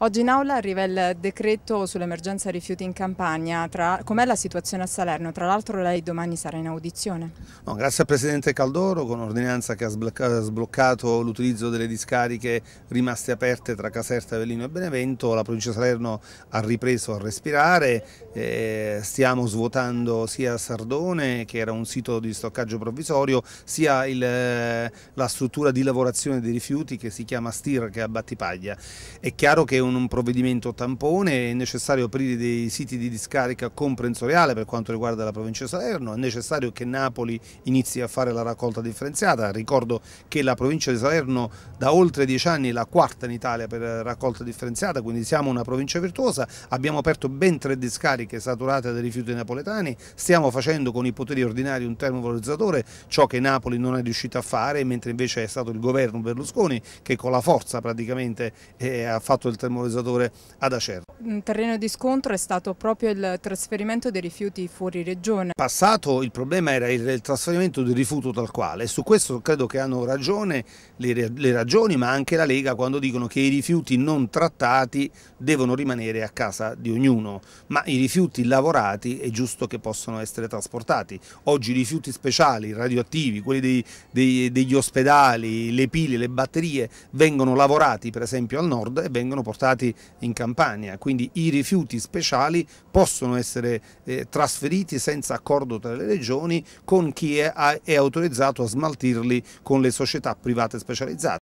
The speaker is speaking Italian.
Oggi in aula arriva il decreto sull'emergenza rifiuti in Campania. Com'è la situazione a Salerno? Tra l'altro lei domani sarà in audizione. No, grazie al Presidente Caldoro con ordinanza che ha sbloccato l'utilizzo delle discariche rimaste aperte tra Caserta, Avellino e Benevento. La provincia di Salerno ha ripreso a respirare. Eh, stiamo svuotando sia Sardone che era un sito di stoccaggio provvisorio sia il, eh, la struttura di lavorazione dei rifiuti che si chiama STIR che è a Battipaglia. È chiaro che è un un, un provvedimento tampone, è necessario aprire dei siti di discarica comprensoriale per quanto riguarda la provincia di Salerno, è necessario che Napoli inizi a fare la raccolta differenziata, ricordo che la provincia di Salerno da oltre dieci anni è la quarta in Italia per raccolta differenziata, quindi siamo una provincia virtuosa, abbiamo aperto ben tre discariche saturate dai rifiuti napoletani, stiamo facendo con i poteri ordinari un termovalorizzatore, ciò che Napoli non è riuscito a fare, mentre invece è stato il governo Berlusconi che con la forza praticamente eh, ha fatto il termovalorizzatore termovalorizzatore ad Acerno. Un terreno di scontro è stato proprio il trasferimento dei rifiuti fuori regione. Passato il problema era il trasferimento del rifiuto tal quale e su questo credo che hanno ragione le, le ragioni ma anche la Lega quando dicono che i rifiuti non trattati devono rimanere a casa di ognuno ma i rifiuti lavorati è giusto che possano essere trasportati. Oggi i rifiuti speciali, radioattivi, quelli dei, dei, degli ospedali, le pile, le batterie vengono lavorati per esempio al nord e vengono portati portati in Campania, quindi i rifiuti speciali possono essere eh, trasferiti senza accordo tra le regioni con chi è, è autorizzato a smaltirli con le società private specializzate.